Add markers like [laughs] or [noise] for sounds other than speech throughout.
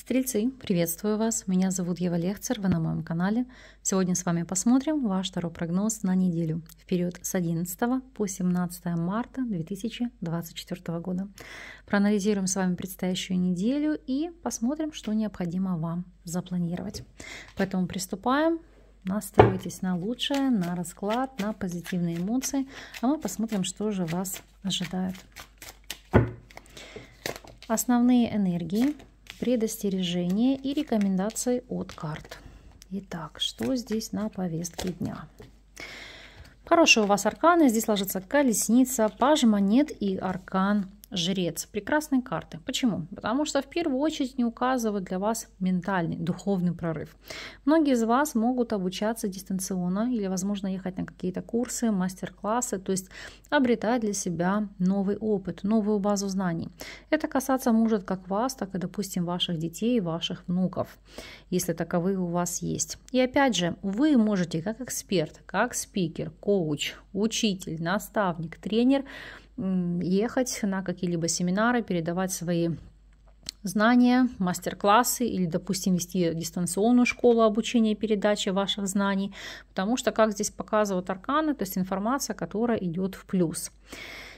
Стрельцы, приветствую вас! Меня зовут Ева Лехцер, вы на моем канале. Сегодня с вами посмотрим ваш второй прогноз на неделю в период с 11 по 17 марта 2024 года. Проанализируем с вами предстоящую неделю и посмотрим, что необходимо вам запланировать. Поэтому приступаем. Настройтесь на лучшее, на расклад, на позитивные эмоции, а мы посмотрим, что же вас ожидает. Основные энергии – предостережения и рекомендации от карт. Итак, что здесь на повестке дня? Хорошие у вас арканы. Здесь ложится колесница, паж монет и аркан жрец. Прекрасные карты. Почему? Потому что в первую очередь не указывает для вас ментальный, духовный прорыв. Многие из вас могут обучаться дистанционно или, возможно, ехать на какие-то курсы, мастер-классы, то есть обретать для себя новый опыт, новую базу знаний. Это касаться может как вас, так и, допустим, ваших детей, ваших внуков, если таковые у вас есть. И опять же, вы можете как эксперт, как спикер, коуч, учитель, наставник, тренер – ехать на какие-либо семинары, передавать свои знания, мастер-классы или, допустим, вести дистанционную школу обучения и передачи ваших знаний, потому что, как здесь показывают арканы, то есть информация, которая идет в плюс.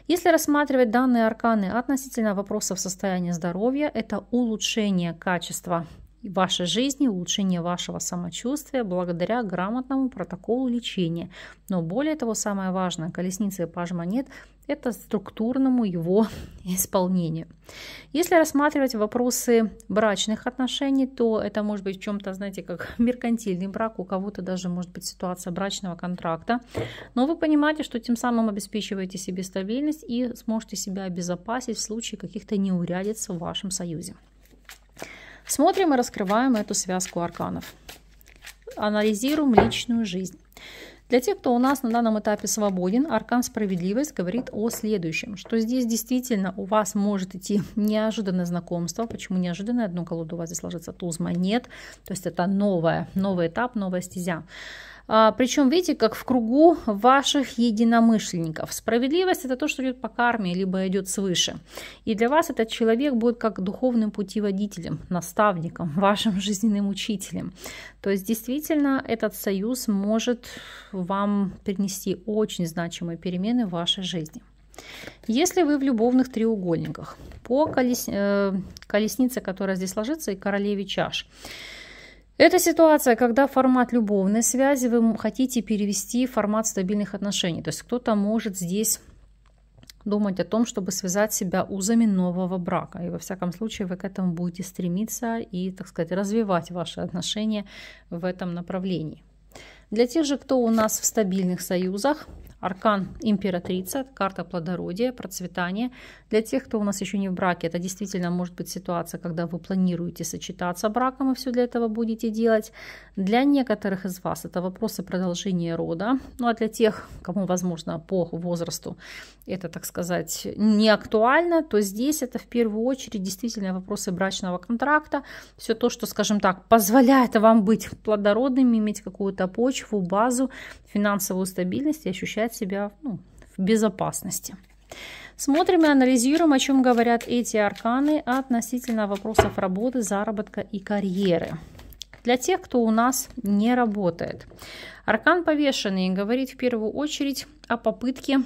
Если рассматривать данные арканы относительно вопросов состояния здоровья, это улучшение качества вашей жизни, улучшение вашего самочувствия благодаря грамотному протоколу лечения. Но более того, самое важное, колесница и пажмонет – это структурному его [laughs] исполнению. Если рассматривать вопросы брачных отношений, то это может быть в чем-то, знаете, как [laughs] меркантильный брак, у кого-то даже может быть ситуация брачного контракта. Но вы понимаете, что тем самым обеспечиваете себе стабильность и сможете себя обезопасить в случае каких-то неурядиц в вашем союзе. Смотрим и раскрываем эту связку арканов. Анализируем личную жизнь. Для тех, кто у нас на данном этапе свободен, аркан справедливость говорит о следующем, что здесь действительно у вас может идти неожиданное знакомство. Почему неожиданное? Одну колоду у вас здесь ложится туз монет, то есть это новое, новый этап, новая стезя. А, Причем, видите, как в кругу ваших единомышленников. Справедливость – это то, что идет по карме, либо идет свыше. И для вас этот человек будет как духовным путеводителем, наставником, [laughs] вашим жизненным учителем. То есть, действительно, этот союз может вам принести очень значимые перемены в вашей жизни. Если вы в любовных треугольниках, по колес... Э, колеснице, которая здесь ложится, и королеве чаш – это ситуация, когда формат любовной связи вы хотите перевести в формат стабильных отношений. То есть кто-то может здесь думать о том, чтобы связать себя узами нового брака. И во всяком случае вы к этому будете стремиться и, так сказать, развивать ваши отношения в этом направлении. Для тех же, кто у нас в стабильных союзах, Аркан императрица, карта плодородия, процветания. Для тех, кто у нас еще не в браке, это действительно может быть ситуация, когда вы планируете сочетаться браком и все для этого будете делать. Для некоторых из вас это вопросы продолжения рода. Ну а для тех, кому, возможно, по возрасту это, так сказать, не актуально, то здесь это в первую очередь действительно вопросы брачного контракта. Все то, что, скажем так, позволяет вам быть плодородными, иметь какую-то почву, базу, финансовую стабильность и ощущать считать себя ну, в безопасности. Смотрим и анализируем, о чем говорят эти арканы относительно вопросов работы, заработка и карьеры. Для тех, кто у нас не работает. Аркан повешенный говорит в первую очередь о попытке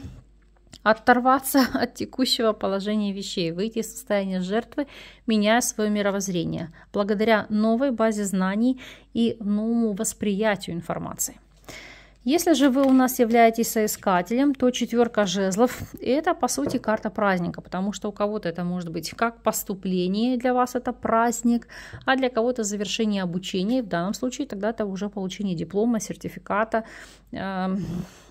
оторваться [laughs] от текущего положения вещей, выйти из состояния жертвы, меняя свое мировоззрение, благодаря новой базе знаний и новому восприятию информации. Если же вы у нас являетесь соискателем, то четверка жезлов – это, по сути, карта праздника, потому что у кого-то это может быть как поступление, для вас это праздник, а для кого-то завершение обучения, в данном случае тогда это уже получение диплома, сертификата, э,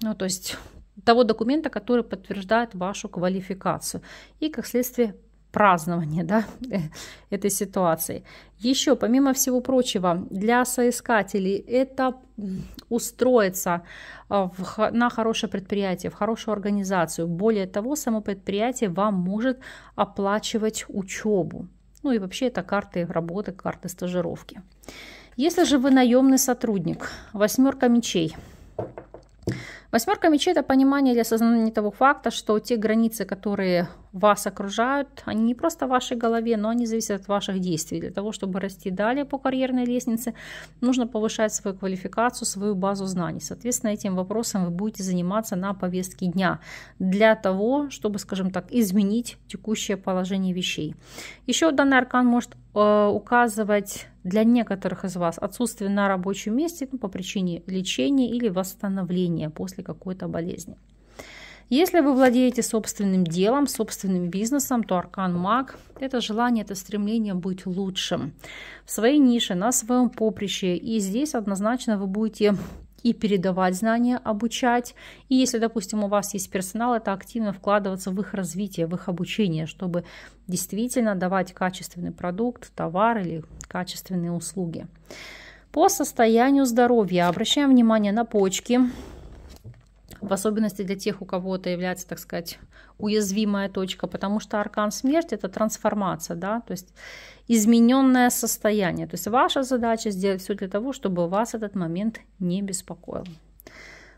ну, то есть того документа, который подтверждает вашу квалификацию и, как следствие, празднование да, [laughs] этой ситуации. Еще, помимо всего прочего, для соискателей это устроиться а, в, на хорошее предприятие, в хорошую организацию. Более того, само предприятие вам может оплачивать учебу. Ну и вообще это карты работы, карты стажировки. Если же вы наемный сотрудник, восьмерка мечей. Восьмерка мечей – это понимание или осознание того факта, что те границы, которые вас окружают, они не просто в вашей голове, но они зависят от ваших действий. Для того, чтобы расти далее по карьерной лестнице, нужно повышать свою квалификацию, свою базу знаний. Соответственно, этим вопросом вы будете заниматься на повестке дня для того, чтобы, скажем так, изменить текущее положение вещей. Еще данный аркан может э, указывать для некоторых из вас отсутствие на рабочем месте ну, по причине лечения или восстановления после какой-то болезни. Если вы владеете собственным делом, собственным бизнесом, то аркан маг – это желание, это стремление быть лучшим в своей нише, на своем поприще. И здесь однозначно вы будете и передавать знания, обучать. И если, допустим, у вас есть персонал, это активно вкладываться в их развитие, в их обучение, чтобы действительно давать качественный продукт, товар или качественные услуги. По состоянию здоровья обращаем внимание на почки, в особенности для тех, у кого это является, так сказать, уязвимая точка, потому что аркан смерти – это трансформация, да, то есть измененное состояние. То есть ваша задача сделать все для того, чтобы вас этот момент не беспокоил.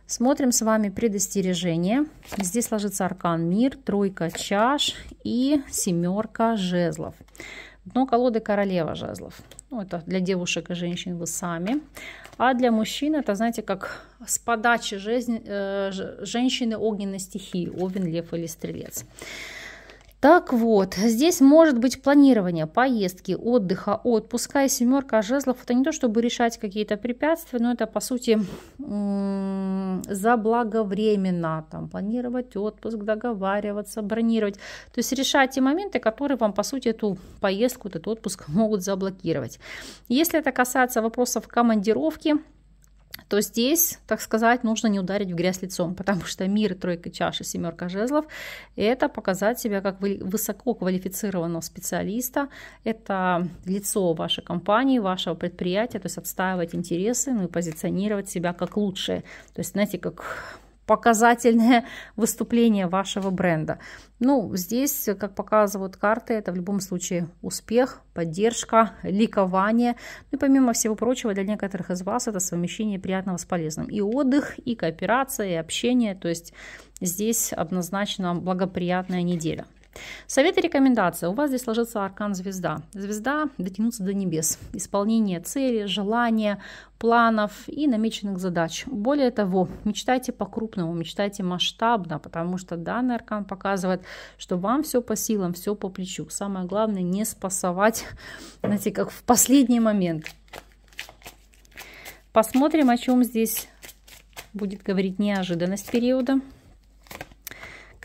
Смотрим с вами предостережение. Здесь ложится аркан мир, тройка чаш и семерка жезлов. Дно колоды королева жезлов. Ну, это для девушек и женщин вы сами. А для мужчин это, знаете, как с подачи жизнь, э, женщины огненной стихии, овен, лев или стрелец. Так вот, здесь может быть планирование поездки, отдыха, отпуска и семерка жезлов. Это не то, чтобы решать какие-то препятствия, но это, по сути, заблаговременно. Там, планировать отпуск, договариваться, бронировать. То есть решать те моменты, которые вам, по сути, эту поездку, этот отпуск [laughs] могут заблокировать. Если это касается вопросов командировки, то здесь, так сказать, нужно не ударить в грязь лицом, [laughs] потому что мир, тройка чаши, семерка жезлов – это показать себя как высоко квалифицированного специалиста, это лицо вашей компании, вашего предприятия, то есть отстаивать интересы, ну и позиционировать себя как лучшее. То есть, знаете, как показательное [laughs] выступление вашего бренда. Ну, здесь, как показывают карты, это в любом случае успех, поддержка, ликование. Ну и помимо всего прочего, для некоторых из вас это совмещение приятного с полезным. И отдых, и кооперация, и общение. То есть здесь однозначно благоприятная неделя. Советы и рекомендации. У вас здесь ложится аркан звезда. Звезда дотянуться до небес. Исполнение цели, желания, планов и намеченных задач. Более того, мечтайте по-крупному, мечтайте масштабно, потому что данный аркан показывает, что вам все по силам, все по плечу. Самое главное не спасовать, знаете, как в последний момент. Посмотрим, о чем здесь будет говорить неожиданность периода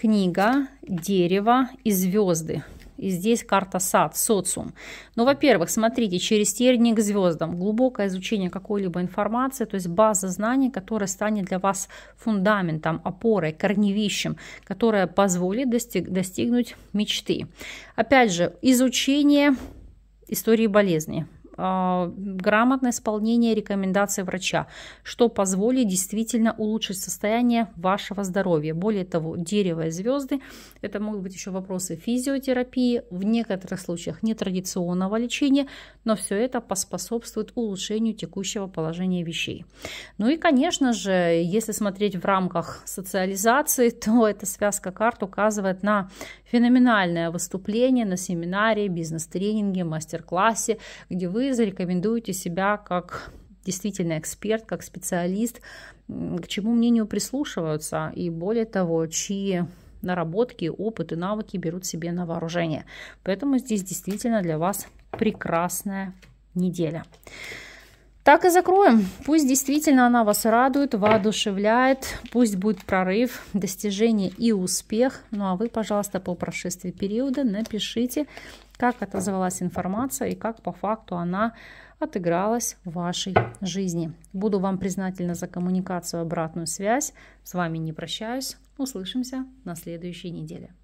книга, дерево и звезды. И здесь карта сад, социум. Ну, во-первых, смотрите, через тернии к звездам. Глубокое изучение какой-либо информации, то есть база знаний, которая станет для вас фундаментом, опорой, корневищем, которая позволит достиг, достигнуть мечты. Опять же, изучение истории болезни Э, грамотное исполнение рекомендаций врача, что позволит действительно улучшить состояние вашего здоровья. Более того, дерево и звезды – это могут быть еще вопросы физиотерапии, в некоторых случаях нетрадиционного лечения, но все это поспособствует улучшению текущего положения вещей. Ну и, конечно же, если смотреть в рамках социализации, [laughs] то эта связка карт указывает на Феноменальное выступление на семинаре, бизнес-тренинге, мастер-классе, где вы зарекомендуете себя как действительно эксперт, как специалист, к чему мнению прислушиваются и более того, чьи наработки, опыт и навыки берут себе на вооружение. Поэтому здесь действительно для вас прекрасная неделя. Так и закроем. Пусть действительно она вас радует, воодушевляет, пусть будет прорыв, достижение и успех. Ну а вы, пожалуйста, по прошествии периода напишите, как отозвалась информация и как по факту она отыгралась в вашей жизни. Буду вам признательна за коммуникацию, обратную связь. С вами не прощаюсь. Услышимся на следующей неделе.